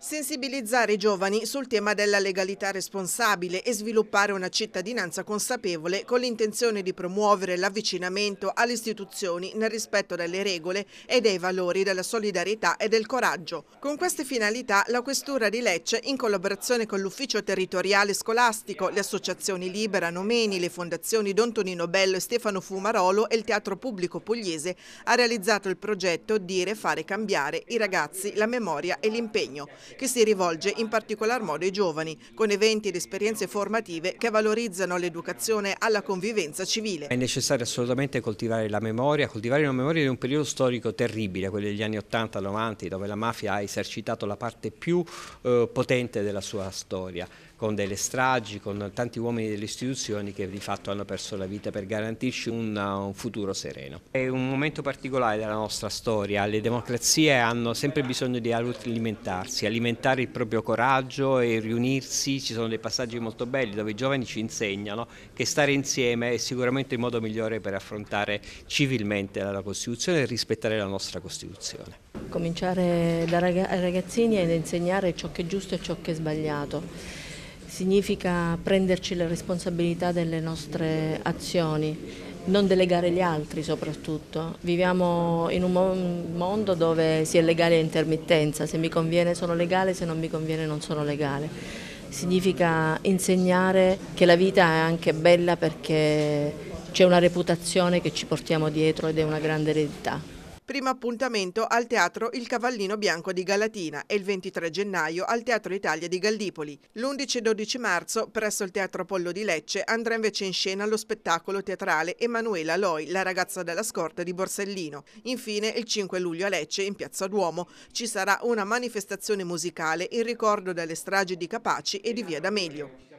Sensibilizzare i giovani sul tema della legalità responsabile e sviluppare una cittadinanza consapevole con l'intenzione di promuovere l'avvicinamento alle istituzioni nel rispetto delle regole e dei valori della solidarietà e del coraggio. Con queste finalità la Questura di Lecce, in collaborazione con l'Ufficio Territoriale Scolastico, le associazioni Libera, Nomeni, le fondazioni Don Tonino Bello e Stefano Fumarolo e il Teatro Pubblico Pugliese, ha realizzato il progetto Dire, Fare, Cambiare, i ragazzi, la memoria e l'impegno che si rivolge in particolar modo ai giovani, con eventi ed esperienze formative che valorizzano l'educazione alla convivenza civile. È necessario assolutamente coltivare la memoria, coltivare una memoria di un periodo storico terribile, quello degli anni 80-90, dove la mafia ha esercitato la parte più eh, potente della sua storia con delle stragi, con tanti uomini delle istituzioni che di fatto hanno perso la vita per garantirci un, un futuro sereno. È un momento particolare della nostra storia, le democrazie hanno sempre bisogno di alimentarsi, alimentare il proprio coraggio e riunirsi, ci sono dei passaggi molto belli dove i giovani ci insegnano che stare insieme è sicuramente il modo migliore per affrontare civilmente la Costituzione e rispettare la nostra Costituzione. Cominciare da ragazzini ed insegnare ciò che è giusto e ciò che è sbagliato significa prenderci la responsabilità delle nostre azioni non delegare gli altri soprattutto. Viviamo in un mondo dove si è legale a intermittenza, se mi conviene sono legale, se non mi conviene non sono legale. Significa insegnare che la vita è anche bella perché c'è una reputazione che ci portiamo dietro ed è una grande eredità. Primo appuntamento al Teatro Il Cavallino Bianco di Galatina e il 23 gennaio al Teatro Italia di Gallipoli. L'11 e 12 marzo presso il Teatro Pollo di Lecce andrà invece in scena lo spettacolo teatrale Emanuela Loi, la ragazza della scorta di Borsellino. Infine il 5 luglio a Lecce, in Piazza Duomo, ci sarà una manifestazione musicale in ricordo delle stragi di Capaci e di Via D'Amelio.